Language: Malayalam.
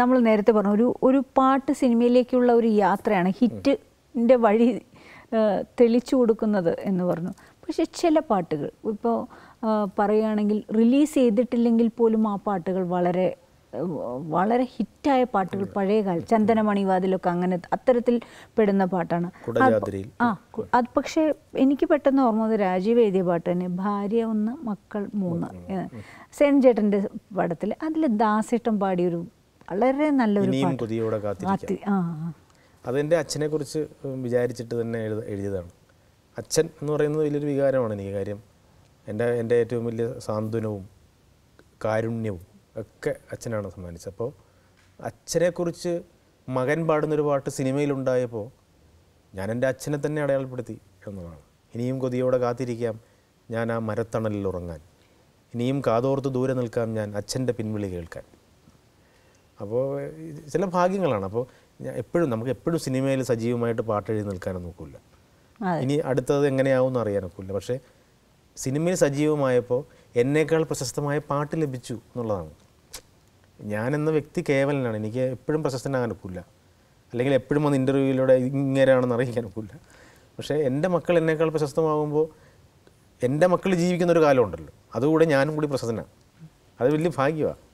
നമ്മൾ നേരത്തെ പറഞ്ഞു ഒരു ഒരു പാട്ട് സിനിമയിലേക്കുള്ള ഒരു യാത്രയാണ് ഹിറ്റിൻ്റെ വഴി തെളിച്ചു കൊടുക്കുന്നത് എന്ന് പറഞ്ഞു പക്ഷെ ചില പാട്ടുകൾ ഇപ്പോൾ പറയുകയാണെങ്കിൽ റിലീസ് ചെയ്തിട്ടില്ലെങ്കിൽ പോലും ആ പാട്ടുകൾ വളരെ വളരെ ഹിറ്റായ പാട്ടുകൾ പഴയ കാലം ചന്ദനമണി അങ്ങനെ അത്തരത്തിൽ പെടുന്ന പാട്ടാണ് ആ അത് പക്ഷേ എനിക്ക് പെട്ടെന്ന് ഓർമ്മ വന്നത് രാജീവ് എഴുതിയ പാട്ട് തന്നെ ഭാര്യ ഒന്ന് മക്കൾ മൂന്ന് സെൻ ചേട്ടൻ്റെ പടത്തിൽ അതിൽ ദാസേട്ടം പാടിയൊരു വളരെ നല്ലൊരു അതെന്റെ അച്ഛനെ കുറിച്ച് വിചാരിച്ചിട്ട് തന്നെ എഴുതിയതാണ് അച്ഛൻ എന്ന് പറയുന്നത് വലിയൊരു വികാരമാണ് എനിക്ക് കാര്യം എൻ്റെ എൻ്റെ ഏറ്റവും വലിയ സാന്ത്വനവും കാരുണ്യവും ഒക്കെ അച്ഛനാണ് സമ്മാനിച്ചത് അപ്പോൾ അച്ഛനെക്കുറിച്ച് മകൻ പാടുന്നൊരു പാട്ട് സിനിമയിലുണ്ടായപ്പോൾ ഞാൻ എൻ്റെ അച്ഛനെ തന്നെ അടയാളപ്പെടുത്തി എന്നതാണ് ഇനിയും കൊതിയോടെ കാത്തിരിക്കാം ഞാൻ ആ മരത്തണലിൽ ഉറങ്ങാൻ ഇനിയും കാതോർത്ത് ദൂരെ നിൽക്കാം ഞാൻ അച്ഛൻ്റെ പിൻവിളി കേൾക്കാൻ അപ്പോൾ ചില ഭാഗ്യങ്ങളാണ് അപ്പോൾ എപ്പോഴും നമുക്ക് എപ്പോഴും സിനിമയിൽ സജീവമായിട്ട് പാട്ട് എഴുതി നിൽക്കാനും നോക്കില്ല ഇനി അടുത്തത് എങ്ങനെയാവും അറിയാനൊക്കില്ല ഒക്കില്ല പക്ഷേ സിനിമയിൽ സജീവമായപ്പോൾ എന്നേക്കാൾ പ്രശസ്തമായ പാട്ട് ലഭിച്ചു എന്നുള്ളതാണ് ഞാൻ എന്ന വ്യക്തി കേവലനാണ് എനിക്ക് എപ്പോഴും പ്രശസ്തനാകാനൊക്കില്ല ഒക്കില്ല അല്ലെങ്കിൽ എപ്പോഴും വന്ന് ഇൻ്റർവ്യൂവിലൂടെ ഇങ്ങനെയാണെന്ന് അറിയിക്കാനൊക്കില്ല ഒക്കില്ല പക്ഷേ എൻ്റെ മക്കൾ എന്നേക്കാൾ പ്രശസ്തമാകുമ്പോൾ എൻ്റെ മക്കൾ ജീവിക്കുന്ന ഒരു കാലമുണ്ടല്ലോ അതുകൂടെ ഞാനും കൂടി പ്രശസ്തനാണ് അത് വലിയ ഭാഗ്യമാണ്